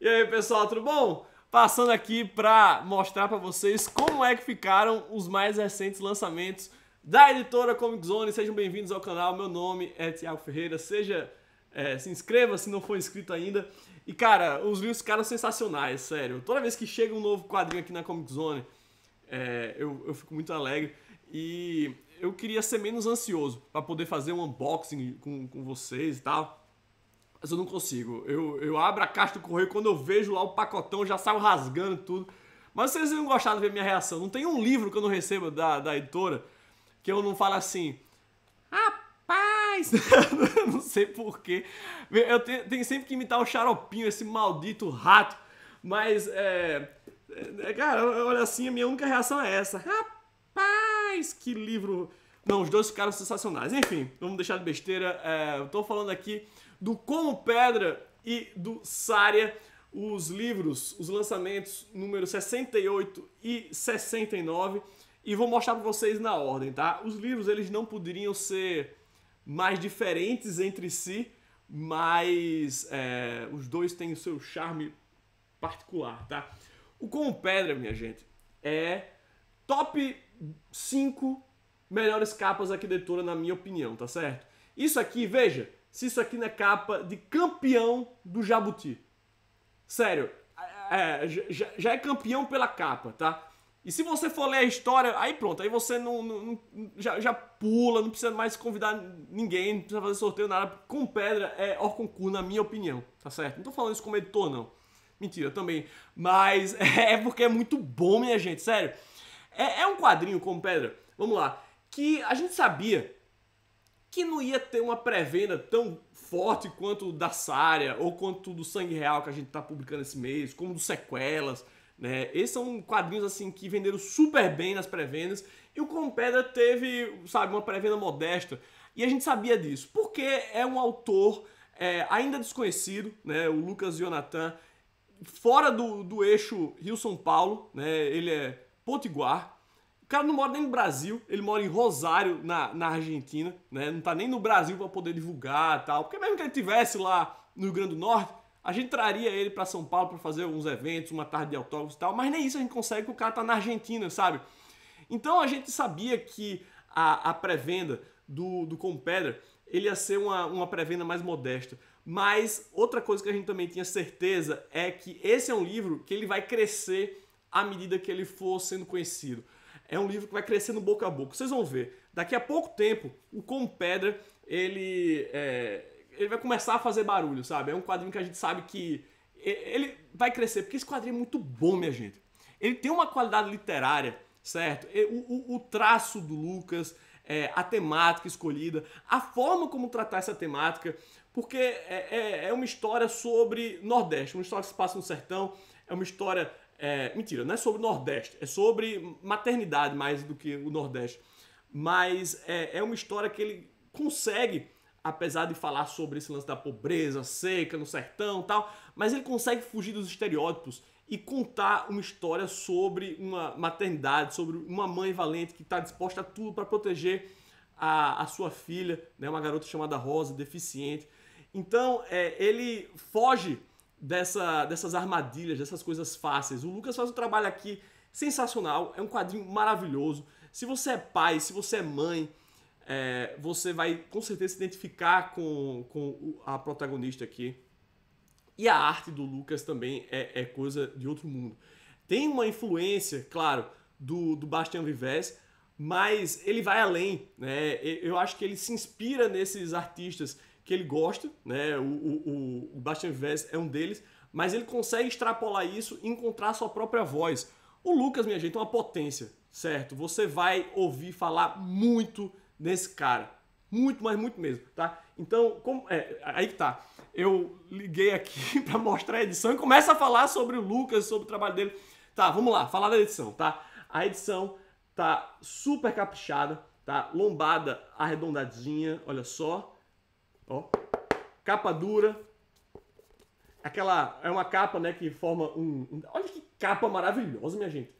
E aí, pessoal, tudo bom? Passando aqui para mostrar para vocês como é que ficaram os mais recentes lançamentos da editora Comic Zone. Sejam bem-vindos ao canal. Meu nome é Tiago Ferreira. Seja é, se inscreva se não for inscrito ainda. E cara, os livros ficaram sensacionais, sério. Toda vez que chega um novo quadrinho aqui na Comic Zone, é, eu, eu fico muito alegre. E eu queria ser menos ansioso para poder fazer um unboxing com, com vocês e tal. Mas eu não consigo. Eu, eu abro a caixa do correio quando eu vejo lá o pacotão, já saio rasgando tudo. Mas vocês não gostaram de ver minha reação. Não tem um livro que eu não receba da, da editora que eu não falo assim. Rapaz! não sei porquê. Eu tenho, tenho, sempre que imitar o xaropinho, esse maldito rato. Mas, é. é, é cara, olha assim, a minha única reação é essa. Rapaz, que livro. Não, os dois ficaram sensacionais. Enfim, vamos deixar de besteira. É, eu tô falando aqui do Como Pedra e do Sária, os livros, os lançamentos número 68 e 69, e vou mostrar para vocês na ordem, tá? Os livros eles não poderiam ser mais diferentes entre si, mas é, os dois têm o seu charme particular, tá? O Com Pedra, minha gente, é top 5 melhores capas da arquitetura, na minha opinião, tá certo? Isso aqui, veja, se isso aqui não é capa de campeão do Jabuti. Sério, é, é já, já, é campeão pela capa, tá? E se você for ler a história, aí pronto, aí você não, não, não já, já, pula, não precisa mais convidar ninguém, não precisa fazer sorteio, nada. Com pedra é concurso, na minha opinião, tá certo? Não tô falando isso como editor, não. Mentira, também. Mas é porque é muito bom, minha gente, sério. É, é um quadrinho com pedra, vamos lá, que a gente sabia que não ia ter uma pré-venda tão forte quanto da Sária, ou quanto do Sangue Real que a gente está publicando esse mês, como do Sequelas. Né? Esses são quadrinhos assim que venderam super bem nas pré-vendas. E o Compedra teve, sabe, uma pré-venda modesta. E a gente sabia disso, porque é um autor é, ainda desconhecido, né? o Lucas Jonathan, fora do, do eixo Rio-São Paulo, né? ele é potiguar, cara não mora nem no Brasil, ele mora em Rosário, na, na Argentina, né? Não tá nem no Brasil para poder divulgar tal. Porque mesmo que ele tivesse lá no Rio Grande do Norte, a gente traria ele para São Paulo para fazer alguns eventos, uma tarde de autógrafos e tal, mas nem isso a gente consegue porque o cara tá na Argentina, sabe? Então a gente sabia que a, a pré-venda do, do Compedra ele ia ser uma, uma pré-venda mais modesta. Mas outra coisa que a gente também tinha certeza é que esse é um livro que ele vai crescer à medida que ele for sendo conhecido é um livro que vai crescendo boca a boca. Vocês vão ver. Daqui a pouco tempo, o Como Pedra, ele, é, ele vai começar a fazer barulho, sabe? É um quadrinho que a gente sabe que ele vai crescer, porque esse quadrinho é muito bom, minha gente. Ele tem uma qualidade literária, certo? O, o, o traço do Lucas, é, a temática escolhida, a forma como tratar essa temática, porque é, é, é uma história sobre Nordeste, uma história que se passa no sertão, é uma história é, mentira, não é sobre o Nordeste, é sobre maternidade mais do que o Nordeste. Mas é, é uma história que ele consegue, apesar de falar sobre esse lance da pobreza, seca, no sertão tal, mas ele consegue fugir dos estereótipos e contar uma história sobre uma maternidade, sobre uma mãe valente que está disposta a tudo para proteger a, a, sua filha, né, uma garota chamada Rosa, deficiente. Então, é, ele foge dessa, dessas armadilhas, dessas coisas fáceis. O Lucas faz um trabalho aqui sensacional, é um quadrinho maravilhoso. Se você é pai, se você é mãe, é, você vai com certeza se identificar com, com a protagonista aqui. E a arte do Lucas também é, é coisa de outro mundo. Tem uma influência, claro, do, do Bastian Vives, mas ele vai além. Né? Eu acho que ele se inspira nesses artistas que ele gosta, né? O, o, o Bastian Vez é um deles, mas ele consegue extrapolar isso e encontrar sua própria voz. O Lucas, minha gente, é uma potência, certo? Você vai ouvir falar muito nesse cara. Muito, mas muito mesmo, tá? Então, como, é, aí que tá. Eu liguei aqui para mostrar a edição e começa a falar sobre o Lucas, sobre o trabalho dele. Tá, vamos lá, falar da edição, tá? A edição tá super caprichada, tá? Lombada arredondadinha, olha só. Ó, capa dura. Aquela é uma capa, né, que forma um, um olha que capa maravilhosa, minha gente.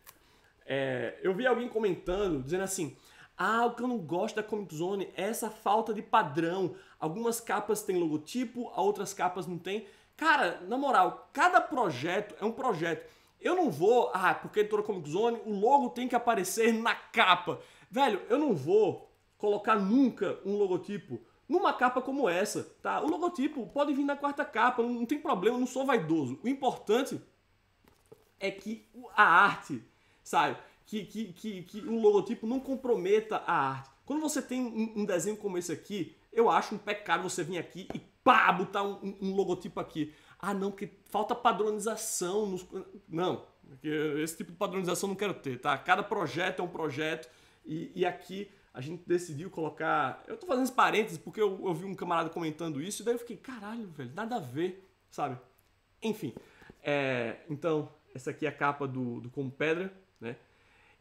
É, eu vi alguém comentando dizendo assim: "Ah, o que eu não gosto da Comic Zone é essa falta de padrão. Algumas capas têm logotipo, outras capas não têm. Cara, na moral, cada projeto é um projeto. Eu não vou, ah, porque a é editora Comic Zone, o logo tem que aparecer na capa. Velho, eu não vou colocar nunca um logotipo numa capa como essa, tá? O logotipo pode vir na quarta capa, não tem problema, não sou vaidoso. O importante é que a arte, sabe? Que, que, que, que o logotipo não comprometa a arte. Quando você tem um, um desenho como esse aqui, eu acho um pecado você vir aqui e pá, botar um, um logotipo aqui. Ah, não, que falta padronização. Nos... Não, esse tipo de padronização não quero ter, tá? Cada projeto é um projeto e, e aqui a gente decidiu colocar. Eu tô fazendo esse parênteses porque eu, eu vi um camarada comentando isso, e daí eu fiquei, caralho, velho, nada a ver, sabe? Enfim. É, então, essa aqui é a capa do, do Como Pedra, né?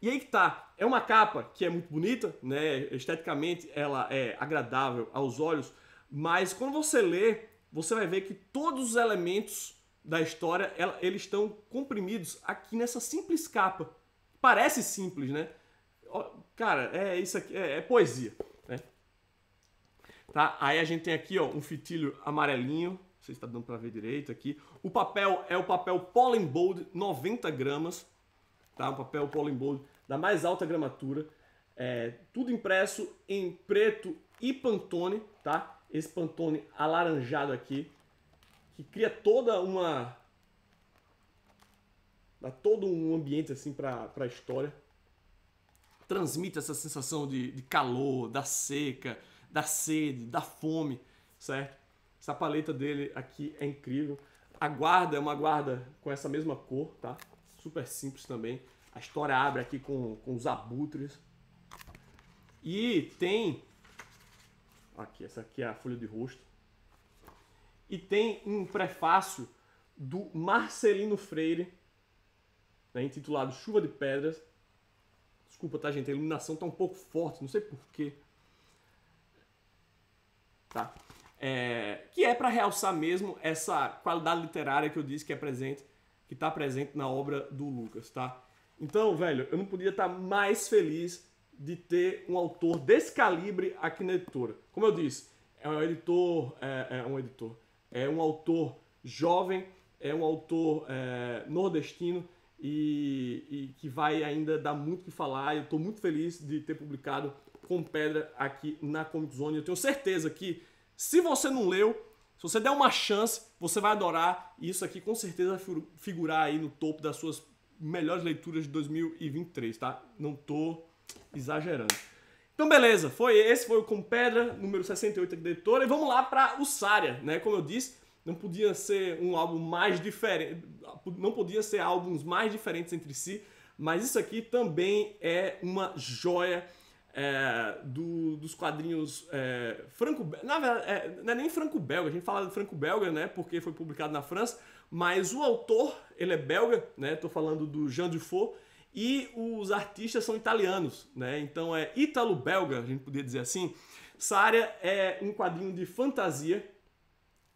E aí que tá, é uma capa que é muito bonita, né? Esteticamente ela é agradável aos olhos, mas quando você lê, você vai ver que todos os elementos da história, ela, eles estão comprimidos aqui nessa simples capa. Parece simples, né? Cara, é isso aqui, é, é poesia. Né? Tá? Aí a gente tem aqui ó, um fitilho amarelinho, não sei se está dando para ver direito aqui. O papel é o papel Pollen Bold, 90 gramas, tá? Um papel Pollen Bold da mais alta gramatura. É, tudo impresso em preto e pantone, tá? Esse pantone alaranjado aqui, que cria toda uma... Dá todo um ambiente assim para a história transmite essa sensação de, de calor, da seca, da sede, da fome, certo? Essa paleta dele aqui é incrível. A guarda é uma guarda com essa mesma cor, tá? Super simples também. A história abre aqui com, com os abutres. E tem... Aqui, essa aqui é a folha de rosto. E tem um prefácio do Marcelino Freire, né, intitulado Chuva de Pedras, Desculpa, tá, gente? A iluminação tá um pouco forte, não sei porquê. Tá? É, que é para realçar mesmo essa qualidade literária que eu disse que é presente, que tá presente na obra do Lucas, tá? Então, velho, eu não podia estar tá mais feliz de ter um autor desse calibre aqui na editora. Como eu disse, é um editor, é, é um editor, é um autor jovem, é um autor é, nordestino e, e que vai ainda dar muito o que falar. Eu estou muito feliz de ter publicado com pedra aqui na Comic Zone. Eu tenho certeza que se você não leu, se você der uma chance, você vai adorar. E isso aqui com certeza vai figurar aí no topo das suas melhores leituras de 2023, tá? Não tô exagerando. Então beleza, foi esse foi o Com Pedra, número 68 aqui da editora, e vamos lá para o Sária, né? Como eu disse, não podia ser um álbum mais diferente, não podia ser álbuns mais diferentes entre si, mas isso aqui também é uma joia é, do, dos quadrinhos é, franco na verdade, é, não é nem franco-belga, a gente fala de franco-belga, né, porque foi publicado na França, mas o autor, ele é belga, né, tô falando do Jean dufaux e os artistas são italianos, né? Então é ítalo-belga, a gente poderia dizer assim. Sária é um quadrinho de fantasia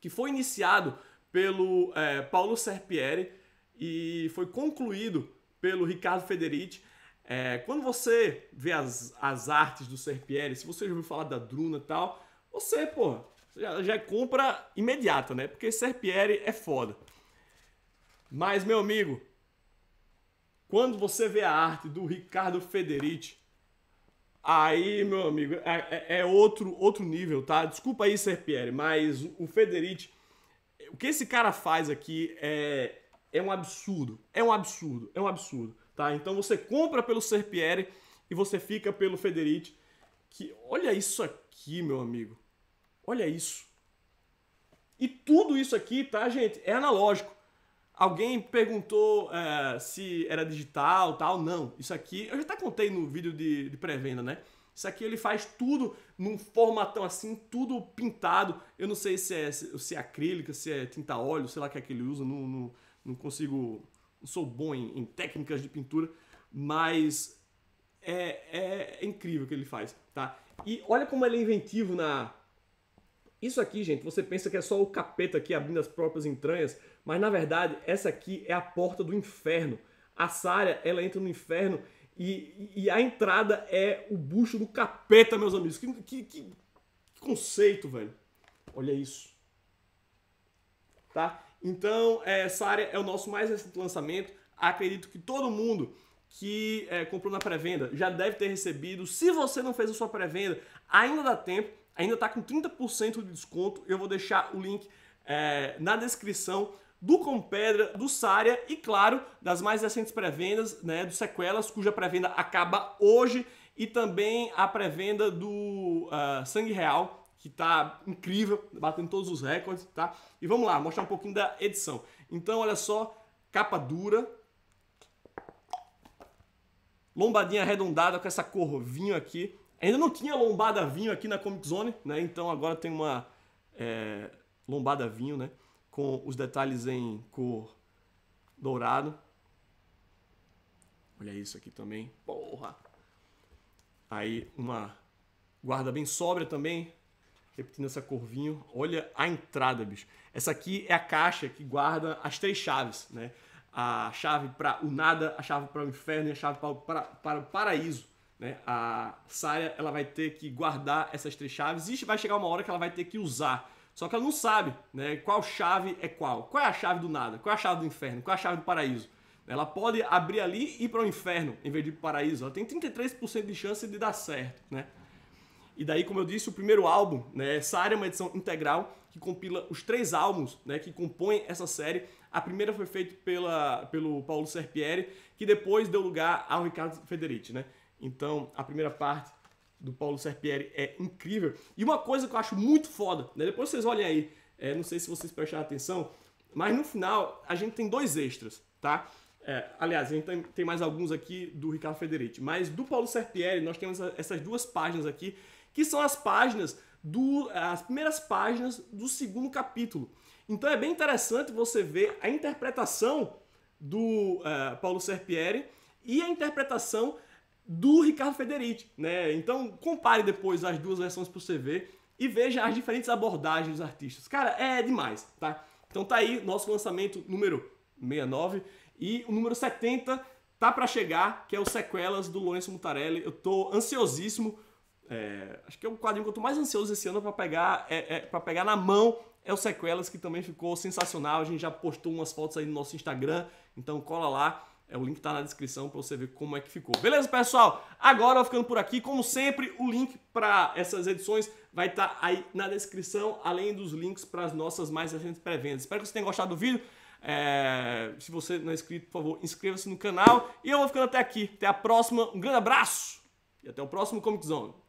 que foi iniciado pelo é, Paulo Serpieri e foi concluído pelo Ricardo Federici. É, quando você vê as, as artes do Serpieri, se você já ouviu falar da Druna e tal, você, pô, já, já compra imediata, né? Porque Serpieri é foda. Mas, meu amigo, quando você vê a arte do Ricardo Federici, Aí, meu amigo, é, é, é, outro, outro nível, tá? Desculpa aí, serpierre mas o Federici, o que esse cara faz aqui é, é um absurdo, é um absurdo, é um absurdo, tá? Então você compra pelo serpierre e você fica pelo Federici, que olha isso aqui, meu amigo, olha isso. E tudo isso aqui, tá, gente, é analógico. Alguém perguntou é, se era digital tal. Não, isso aqui eu já até contei no vídeo de, de pré-venda, né? Isso aqui ele faz tudo num formatão assim, tudo pintado. Eu não sei se é, se é acrílica, se é tinta óleo, sei lá que é que ele usa. Não, não, não consigo. Não sou bom em, em técnicas de pintura, mas é, é, é incrível o que ele faz, tá? E olha como ele é inventivo na, isso aqui, gente, você pensa que é só o capeta aqui abrindo as próprias entranhas, mas na verdade essa aqui é a porta do inferno. A Sária, ela entra no inferno e, e a entrada é o bucho do capeta, meus amigos. Que, que, que conceito, velho. Olha isso. Tá? Então, é, Sária é o nosso mais recente lançamento. Acredito que todo mundo que é, comprou na pré-venda já deve ter recebido. Se você não fez a sua pré-venda, ainda dá tempo ainda está com 30% de desconto. Eu vou deixar o link é, na descrição do Compedra, do Saria e, claro, das mais recentes pré-vendas, né, do Sequelas, cuja pré-venda acaba hoje, e também a pré-venda do uh, Sangue Real, que está incrível, batendo todos os recordes, tá? E vamos lá, mostrar um pouquinho da edição. Então, olha só, capa dura, lombadinha arredondada com essa cor vinho aqui, Ainda não tinha lombada vinho aqui na Comic Zone, né? Então agora tem uma é, lombada vinho, né? Com os detalhes em cor dourado. Olha isso aqui também. Porra! Aí uma guarda bem sóbria também, repetindo essa cor vinho. Olha a entrada, bicho. Essa aqui é a caixa que guarda as três chaves, né? A chave para o nada, a chave para o inferno e a chave para o paraíso. Né? A Sarah ela vai ter que guardar essas três chaves e vai chegar uma hora que ela vai ter que usar. Só que ela não sabe né, qual chave é qual. Qual é a chave do nada? Qual é a chave do inferno? Qual é a chave do paraíso? Ela pode abrir ali e ir para o inferno em vez de ir para o paraíso. Ela tem 33% de chance de dar certo. Né? E daí, como eu disse, o primeiro álbum, né, Sarah é uma edição integral que compila os três álbuns né, que compõem essa série. A primeira foi feita pela, pelo Paulo Serpieri, que depois deu lugar ao Ricardo Federici. Né? Então, a primeira parte do Paulo Serpieri é incrível. E uma coisa que eu acho muito foda, né? depois vocês olhem aí, é, não sei se vocês prestaram atenção, mas no final a gente tem dois extras, tá? É, aliás, a gente tem, tem, mais alguns aqui do Ricardo Federici, mas do Paulo Serpieri nós temos essas duas páginas aqui, que são as páginas do, as primeiras páginas do segundo capítulo. Então é bem interessante você ver a interpretação do uh, Paulo Serpieri e a interpretação do Ricardo Federici, né? Então compare depois as duas versões para você ver e veja as diferentes abordagens dos artistas. Cara, é demais, tá? Então tá aí nosso lançamento número 69 e o número 70 tá para chegar, que é o Sequelas do Lourenço Mutarelli. Eu tô ansiosíssimo. É, acho que é o quadrinho que eu tô mais ansioso esse ano para pegar, é, é para pegar na mão é o Sequelas, que também ficou sensacional. A gente já postou umas fotos aí no nosso Instagram, então cola lá. É, o link está na descrição para você ver como é que ficou. Beleza, pessoal? Agora ficando por aqui. Como sempre, o link para essas edições vai estar tá aí na descrição, além dos links para as nossas mais recentes pré-vendas. Espero que você tenha gostado do vídeo. É... Se você não é inscrito, por favor, inscreva-se no canal. E eu vou ficando até aqui. Até a próxima. Um grande abraço e até o próximo Comic Zone.